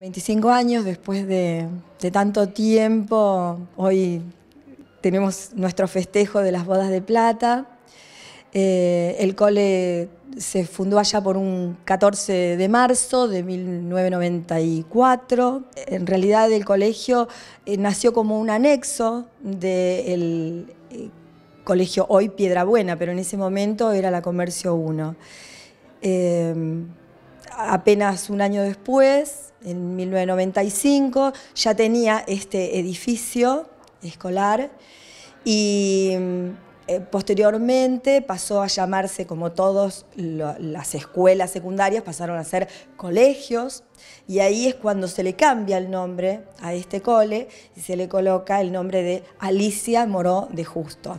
25 años después de, tanto tiempo, hoy tenemos nuestro festejo de las bodas de plata. Eh, el cole se fundó allá por un 14 de marzo de 1994. En realidad el colegio eh, nació como un anexo del de eh, colegio hoy Piedra Buena, pero en ese momento era la Comercio 1 apenas un año después, en 1995, ya tenía este edificio escolar y eh, posteriormente pasó a llamarse, como todas las escuelas secundarias, pasaron a ser colegios y ahí es cuando se le cambia el nombre a este cole y se le coloca el nombre de Alicia Moró de Justo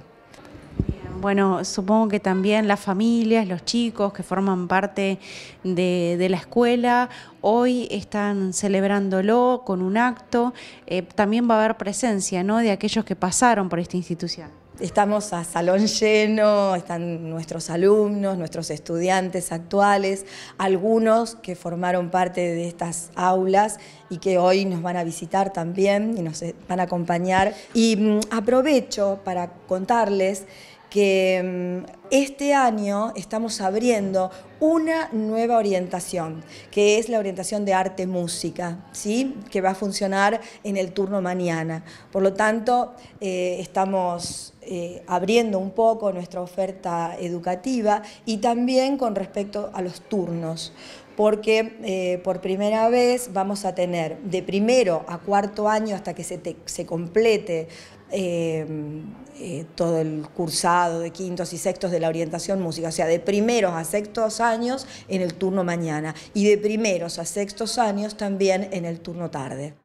bueno, supongo que también las familias, los chicos que forman parte de, la escuela, hoy están celebrándolo con un acto. Eh, también va a haber presencia ¿no? de aquellos que pasaron por esta institución. Estamos a salón lleno, están nuestros alumnos, nuestros estudiantes actuales, algunos que formaron parte de estas aulas y que hoy nos van a visitar también y nos van a acompañar. Y mm, aprovecho para contarles que mm, este año estamos abriendo una nueva orientación, que es la orientación de arte-música, ¿sí? que va a funcionar en el turno mañana. Por lo tanto, eh, estamos eh, abriendo un poco nuestra oferta educativa y también con respecto a los turnos porque eh, por primera vez vamos a tener de primero a cuarto año hasta que se, se complete Em, eh, todo el cursado de quintos y sextos de la orientación música, o sea, de primeros a sextos años en el turno mañana y de primeros a sextos años también en el turno tarde.